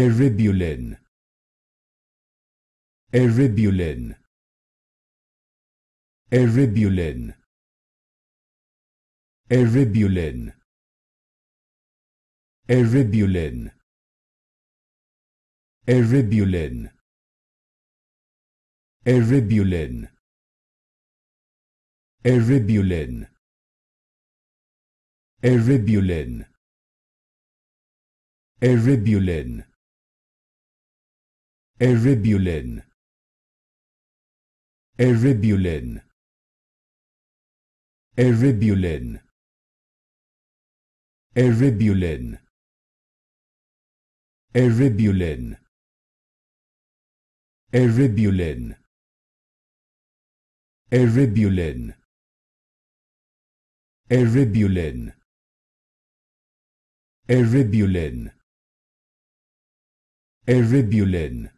eribulin eribulin eribulin eribulin eribulin eribulin eribulin eribulin eribulin eribulin Eribulin. Eribulin. Eribulin. Eribulin. Eribulin. Eribulin. Eribulin. Eribulin. Eribulin. Eribulin.